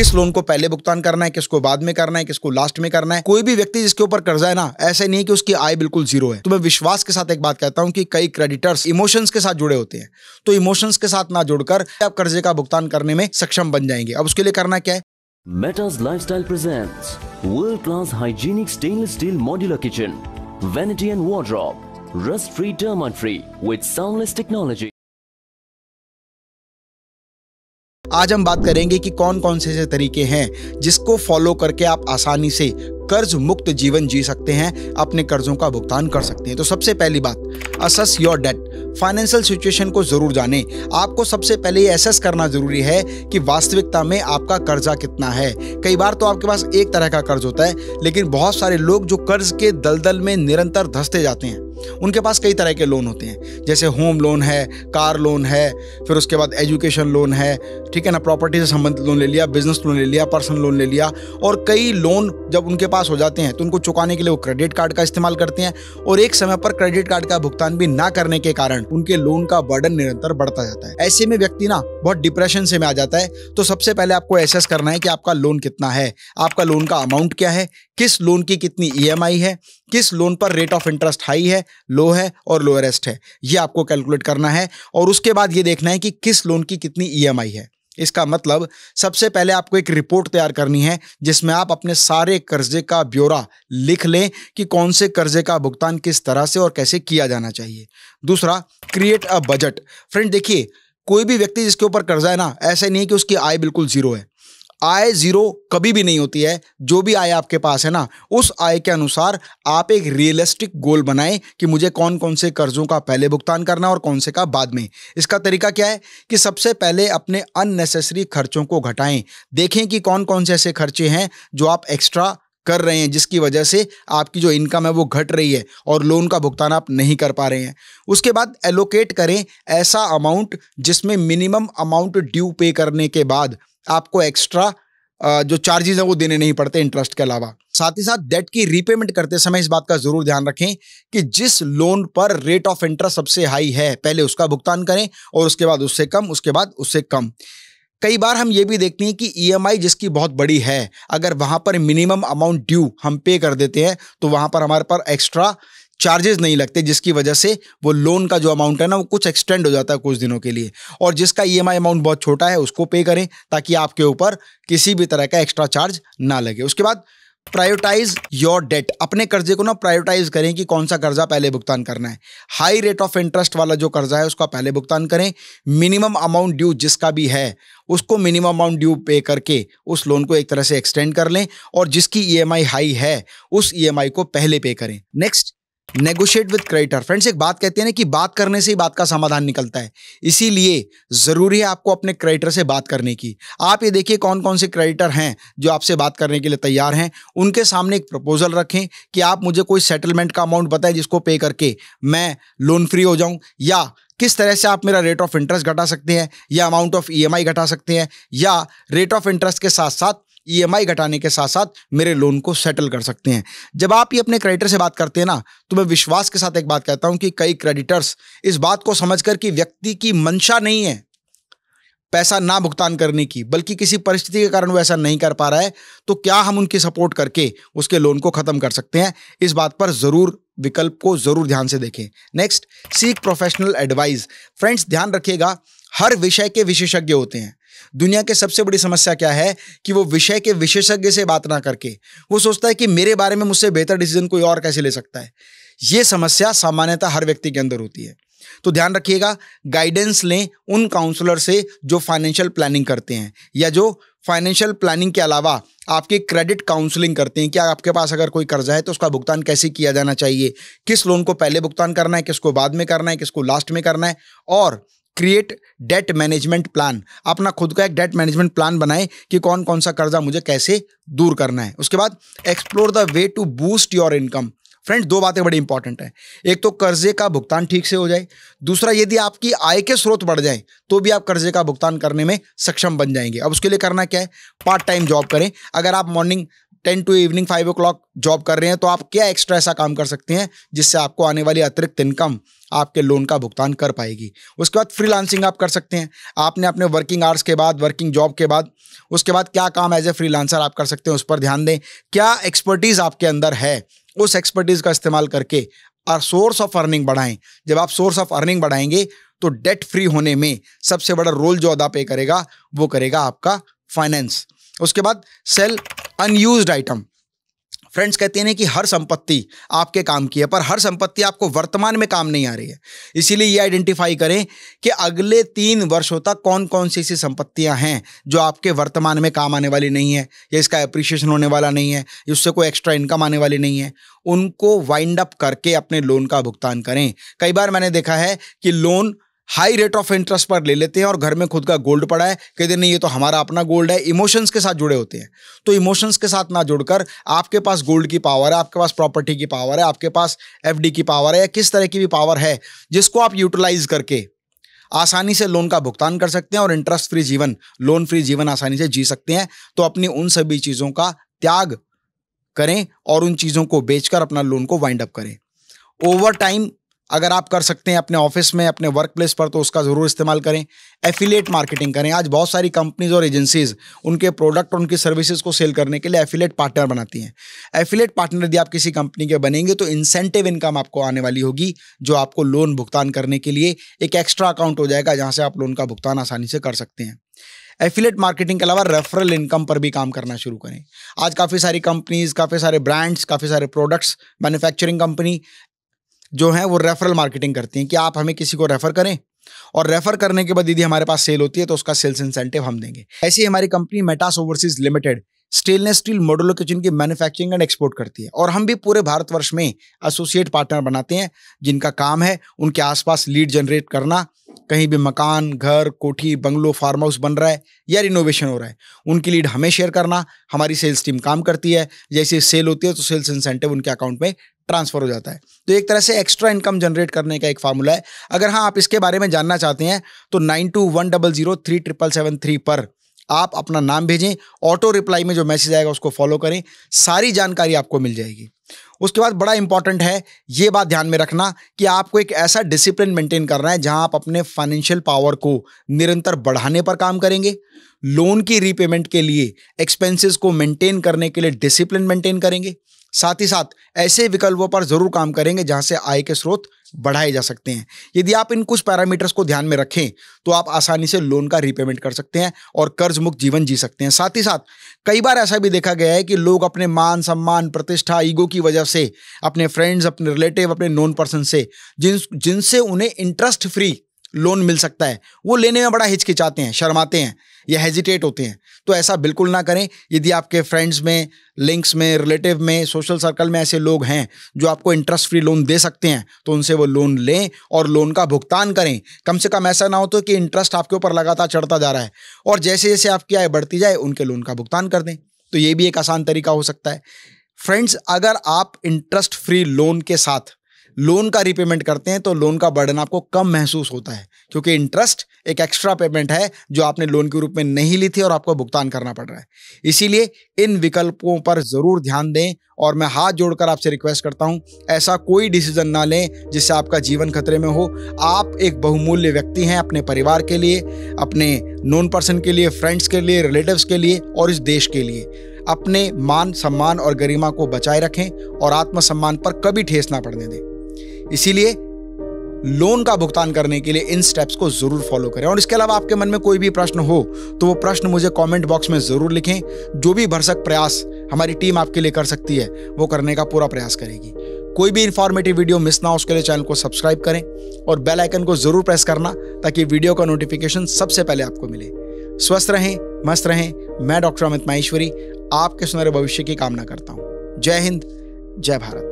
किस लोन को पहले भुगतान करना है किसको बाद में करना है किसको लास्ट में करना है कोई भी व्यक्ति जिसके ऊपर कर्जा है ना ऐसे नहीं कि उसकी आय बिल्कुल जीरो है तो मैं विश्वास के साथ एक बात कहता हूं कि कई क्रेडिटर्स इमोशंस के साथ जुड़े होते हैं तो इमोशंस के साथ ना जुड़कर आप कर्जे का भुगतान करने में सक्षम बन जाएंगे अब उसके लिए करना क्या है मेटर्स lifestyle presents world class hygienic stainless steel modular kitchen vanity and wardrobe rust free termite free with soundless technology आज हम बात करेंगे कि कौन कौन से ऐसे तरीके हैं जिसको फॉलो करके आप आसानी से कर्ज मुक्त जीवन जी सकते हैं अपने कर्जों का भुगतान कर सकते हैं तो सबसे पहली बात असस योर डेट फाइनेंशियल सिचुएशन को जरूर जाने आपको सबसे पहले ये एसेस करना जरूरी है कि वास्तविकता में आपका कर्जा कितना है कई बार तो आपके पास एक तरह का कर्ज होता है लेकिन बहुत सारे लोग जो कर्ज के दलदल में निरंतर धंसते जाते हैं उनके पास कई तरह के लोन होते हैं जैसे होम लोन है कार लोन है फिर उसके बाद एजुकेशन लोन है ठीक है ना प्रॉपर्टी से संबंधित लोन ले लिया बिजनेस लोन ले लिया पर्सनल लोन ले लिया और कई लोन जब उनके पास हो जाते हैं तो उनको चुकाने के लिए वो क्रेडिट कार्ड का इस्तेमाल करते हैं और एक समय पर क्रेडिट कार्ड का भुगतान भी ना करने के कारण उनके लोन का बर्डन निरंतर बढ़ता जाता है ऐसे में व्यक्ति ना बहुत डिप्रेशन से में आ जाता है तो सबसे पहले आपको एसेस करना है कि आपका लोन कितना है आपका लोन का अमाउंट क्या है किस लोन की कितनी ई e है किस लोन पर रेट ऑफ इंटरेस्ट हाई है लो है और लोअरेस्ट है ये आपको कैलकुलेट करना है और उसके बाद ये देखना है कि किस लोन की कितनी ई e है इसका मतलब सबसे पहले आपको एक रिपोर्ट तैयार करनी है जिसमें आप अपने सारे कर्जे का ब्यौरा लिख लें कि कौन से कर्जे का भुगतान किस तरह से और कैसे किया जाना चाहिए दूसरा क्रिएट अ बजट फ्रेंड देखिए कोई भी व्यक्ति जिसके ऊपर कर्जा है ना ऐसे नहीं है कि उसकी आय बिल्कुल जीरो है आय जीरो कभी भी नहीं होती है जो भी आय आपके पास है ना उस आय के अनुसार आप एक रियलिस्टिक गोल बनाएं कि मुझे कौन कौन से कर्जों का पहले भुगतान करना और कौन से का बाद में इसका तरीका क्या है कि सबसे पहले अपने अननेसेसरी खर्चों को घटाएं देखें कि कौन कौन से ऐसे खर्चे हैं जो आप एक्स्ट्रा कर रहे हैं जिसकी वजह से आपकी जो इनकम है वो घट रही है और लोन का भुगतान आप नहीं कर पा रहे हैं उसके बाद एलोकेट करें ऐसा अमाउंट जिसमें मिनिमम अमाउंट ड्यू पे करने के बाद आपको एक्स्ट्रा जो चार्जेज हैं वो देने नहीं पड़ते इंटरेस्ट के अलावा साथ ही साथ डेट की रीपेमेंट करते समय इस बात का जरूर ध्यान रखें कि जिस लोन पर रेट ऑफ इंटरेस्ट सबसे हाई है पहले उसका भुगतान करें और उसके बाद उससे कम उसके बाद उससे कम कई बार हम ये भी देखते हैं कि ईएमआई e जिसकी बहुत बड़ी है अगर वहाँ पर मिनिमम अमाउंट ड्यू हम पे कर देते हैं तो वहाँ पर हमारे पर एक्स्ट्रा चार्जेस नहीं लगते जिसकी वजह से वो लोन का जो अमाउंट है ना वो कुछ एक्सटेंड हो जाता है कुछ दिनों के लिए और जिसका ई अमाउंट बहुत छोटा है उसको पे करें ताकि आपके ऊपर किसी भी तरह का एक्स्ट्रा चार्ज ना लगे उसके बाद प्रायोरिटाइज योर डेट अपने कर्जे को ना प्रायोरिटाइज करें कि कौन सा कर्जा पहले भुगतान करना है हाई रेट ऑफ इंटरेस्ट वाला जो कर्जा है उसका पहले भुगतान करें मिनिमम अमाउंट ड्यू जिसका भी है उसको मिनिमम अमाउंट ड्यू पे करके उस लोन को एक तरह से एक्सटेंड कर लें और जिसकी ईएमआई हाई है उस ईएमआई को पहले पे करें next negotiate with creditor friends एक बात कहते हैं ना कि बात करने से ही बात का समाधान निकलता है इसीलिए ज़रूरी है आपको अपने क्रेडिटर से बात करने की आप ये देखिए कौन कौन से क्रेडिटर हैं जो आपसे बात करने के लिए तैयार हैं उनके सामने एक प्रपोजल रखें कि आप मुझे कोई सेटलमेंट का अमाउंट बताएं जिसको पे करके मैं लोन फ्री हो जाऊँ या किस तरह से आप मेरा रेट ऑफ इंटरेस्ट घटा सकते हैं या अमाउंट ऑफ ई घटा सकते हैं या रेट ऑफ इंटरेस्ट के साथ साथ ईएमआई e घटाने के साथ साथ मेरे लोन को सेटल कर सकते हैं जब आप ये अपने क्रेडिटर से बात करते हैं ना तो मैं विश्वास के साथ एक बात कहता हूं कि कई क्रेडिटर्स इस बात को कर कि व्यक्ति की मंशा नहीं है पैसा ना भुगतान करने की बल्कि किसी परिस्थिति के कारण वो ऐसा नहीं कर पा रहा है तो क्या हम उनकी सपोर्ट करके उसके लोन को खत्म कर सकते हैं इस बात पर जरूर विकल्प को जरूर ध्यान से देखें नेक्स्ट सीख प्रोफेशनल एडवाइस फ्रेंड्स ध्यान रखिएगा हर विषय के विशेषज्ञ होते हैं दुनिया के सबसे बड़ी समस्या क्या है कि वो विषय के विशेषज्ञ से बात ना करके वो सोचता है कि मेरे बारे में मुझसे बेहतर डिसीजन कोई और कैसे ले सकता है ये समस्या सामान्यतः हर व्यक्ति के अंदर होती है तो ध्यान रखिएगा गाइडेंस लें उन काउंसलर से जो फाइनेंशियल प्लानिंग करते हैं या जो फाइनेंशियल प्लानिंग के अलावा आपके क्रेडिट काउंसलिंग करते हैं कि आपके पास अगर कोई कर्जा है तो उसका भुगतान कैसे किया जाना चाहिए किस लोन को पहले भुगतान करना है किसको बाद में करना है किसको लास्ट में करना है और क्रिएट डेट मैनेजमेंट प्लान अपना खुद का एक डेट मैनेजमेंट प्लान बनाए कि कौन कौन सा कर्जा मुझे कैसे दूर करना है उसके बाद explore the way to boost your income friends दो बातें बड़ी इंपॉर्टेंट है एक तो कर्जे का भुगतान ठीक से हो जाए दूसरा यदि आपकी आय के स्रोत बढ़ जाए तो भी आप कर्जे का भुगतान करने में सक्षम बन जाएंगे अब उसके लिए करना क्या है पार्ट टाइम जॉब करें अगर आप morning ten to evening five o'clock job कर रहे हैं तो आप क्या एक्स्ट्रा ऐसा काम कर सकते हैं जिससे आपको आने वाली अतिरिक्त इनकम आपके लोन का भुगतान कर पाएगी उसके बाद फ्रीलांसिंग आप कर सकते हैं आपने अपने वर्किंग आवर्स के बाद वर्किंग जॉब के बाद उसके बाद क्या काम एज ए फ्रीलांसर आप कर सकते हैं उस पर ध्यान दें क्या एक्सपर्टीज़ आपके अंदर है उस एक्सपर्टीज़ का इस्तेमाल करके और सोर्स ऑफ अर्निंग बढ़ाएं जब आप सोर्स ऑफ अर्निंग बढ़ाएंगे तो डेट फ्री होने में सबसे बड़ा रोल जो अदा पे करेगा वो करेगा आपका फाइनेंस उसके बाद सेल अनयूज आइटम फ्रेंड्स कहते हैं कि हर संपत्ति आपके काम की है पर हर संपत्ति आपको वर्तमान में काम नहीं आ रही है इसीलिए ये आइडेंटिफाई करें कि अगले तीन वर्षों तक कौन कौन सी ऐसी संपत्तियां हैं जो आपके वर्तमान में काम आने वाली नहीं है या इसका अप्रिशिएशन होने वाला नहीं है उससे कोई एक्स्ट्रा इनकम आने वाली नहीं है उनको वाइंड अप करके अपने लोन का भुगतान करें कई बार मैंने देखा है कि loan high rate of interest पर ले लेते हैं और घर में खुद का गोल्ड पड़ा है कहते नहीं ये तो हमारा अपना गोल्ड है इमोशंस के साथ जुड़े होते हैं तो इमोशंस के साथ ना जुड़कर आपके पास गोल्ड की पावर है आपके पास प्रॉपर्टी की पावर है आपके पास एफ की पावर है या किस तरह की भी पावर है जिसको आप यूटिलाइज करके आसानी से लोन का भुगतान कर सकते हैं और इंटरेस्ट फ्री जीवन लोन फ्री जीवन आसानी से जी सकते हैं तो अपनी उन सभी चीज़ों का त्याग करें और उन चीज़ों को बेचकर अपना लोन को वाइंड अप करें ओवर टाइम अगर आप कर सकते हैं अपने ऑफिस में अपने वर्क प्लेस पर तो उसका ज़रूर इस्तेमाल करें एफिलेट मार्केटिंग करें आज बहुत सारी कंपनीज और एजेंसीज उनके प्रोडक्ट और उनकी सर्विसेज को सेल करने के लिए एफिलेट पार्टनर बनाती हैं एफिलेट पार्टनर यदि आप किसी कंपनी के बनेंगे तो इंसेंटिव इनकम आपको आने वाली होगी जो आपको लोन भुगतान करने के लिए एक एक्स्ट्रा अकाउंट हो जाएगा जहाँ से आप लोन का भुगतान आसानी से कर सकते हैं एफिलेट मार्केटिंग के अलावा रेफरल इनकम पर भी काम करना शुरू करें आज काफ़ी सारी कंपनीज काफ़ी सारे ब्रांड्स काफ़ी सारे प्रोडक्ट्स मैन्युफैक्चरिंग कंपनी जो हैं वो रेफरल मार्केटिंग करती हैं कि आप हमें किसी को रेफर करें और रेफर करने के बाद यदि हमारे पास सेल होती है तो उसका सेल्स इंसेंटिव हम देंगे ऐसी हमारी company Metas overseas limited stainless steel मॉडलों किचन की मैन्युफैक्चरिंग एंड एक्सपोर्ट करती है और हम भी पूरे भारतवर्ष में एसोसिएट पार्टनर बनाते हैं जिनका काम है उनके आसपास लीड जनरेट करना कहीं भी मकान घर कोठी बंगलो फार्म हाउस बन रहा है या रिनोवेशन हो रहा है उनकी लीड हमें शेयर करना हमारी सेल्स टीम काम करती है जैसे सेल होती है तो सेल्स इंसेंटिव उनके अकाउंट में ट्रांसफर हो जाता है तो एक तरह से एक्स्ट्रा इनकम जनरेट करने का एक फार्मूला है अगर हाँ आप इसके बारे में जानना चाहते हैं तो nine two one double zero three triple seven three पर आप अपना नाम भेजें ऑटो रिप्लाई में जो मैसेज आएगा उसको फॉलो करें सारी जानकारी आपको मिल जाएगी उसके बाद बड़ा इंपॉर्टेंट है ये बात ध्यान में रखना कि आपको एक ऐसा डिसिप्लिन मेंटेन करना है जहां आप अपने फाइनेंशियल पावर को निरंतर बढ़ाने पर काम करेंगे लोन की रीपेमेंट के लिए एक्सपेंसेस को मेंटेन करने के लिए डिसिप्लिन मेंटेन करेंगे साथ ही साथ ऐसे विकल्पों पर जरूर काम करेंगे जहां से आय के स्रोत बढ़ाए जा सकते हैं यदि आप इन कुछ पैरामीटर्स को ध्यान में रखें तो आप आसानी से लोन का रीपेमेंट कर सकते हैं और कर्ज मुक्त जीवन जी सकते हैं साथ ही साथ कई बार ऐसा भी देखा गया है कि लोग अपने मान सम्मान प्रतिष्ठा ईगो की वजह से अपने फ्रेंड्स अपने रिलेटिव अपने नॉन पर्सन से जिन जिनसे उन्हें इंटरेस्ट फ्री लोन मिल सकता है वो लेने में बड़ा हिचकिचाते हैं शर्माते हैं या हेजिटेट होते हैं तो ऐसा बिल्कुल ना करें यदि आपके फ्रेंड्स में लिंक्स में रिलेटिव में सोशल सर्कल में ऐसे लोग हैं जो आपको इंटरेस्ट फ्री लोन दे सकते हैं तो उनसे वो लोन लें और लोन का भुगतान करें कम से कम ऐसा ना हो तो कि इंटरेस्ट आपके ऊपर लगातार चढ़ता जा रहा है और जैसे जैसे आपकी आय बढ़ती जाए उनके लोन का भुगतान कर दें तो ये भी एक आसान तरीका हो सकता है फ्रेंड्स अगर आप इंटरेस्ट फ्री लोन के साथ लोन का रीपेमेंट करते हैं तो लोन का बर्डन आपको कम महसूस होता है क्योंकि इंटरेस्ट एक एक्स्ट्रा पेमेंट है जो आपने लोन के रूप में नहीं ली थी और आपको भुगतान करना पड़ रहा है इसीलिए इन विकल्पों पर ज़रूर ध्यान दें और मैं हाथ जोड़कर आपसे रिक्वेस्ट करता हूं ऐसा कोई डिसीजन ना लें जिससे आपका जीवन खतरे में हो आप एक बहुमूल्य व्यक्ति हैं अपने परिवार के लिए अपने नॉन पर्सन के लिए फ्रेंड्स के लिए रिलेटिव्स के लिए और इस देश के लिए अपने मान सम्मान और गरिमा को बचाए रखें और आत्मसम्मान पर कभी ठेस ना पड़ने दें इसीलिए लोन का भुगतान करने के लिए इन स्टेप्स को जरूर फॉलो करें और इसके अलावा आपके मन में कोई भी प्रश्न हो तो वो प्रश्न मुझे कमेंट बॉक्स में जरूर लिखें जो भी भरसक प्रयास हमारी टीम आपके लिए कर सकती है वो करने का पूरा प्रयास करेगी कोई भी इन्फॉर्मेटिव वीडियो मिस ना हो उसके लिए चैनल को सब्सक्राइब करें और बेल आइकन को जरूर प्रेस करना ताकि वीडियो का नोटिफिकेशन सबसे पहले आपको मिले स्वस्थ रहें मस्त रहें मैं डॉक्टर अमित माहेश्वरी आपके सुनहरे भविष्य की कामना करता हूँ जय हिंद जय भारत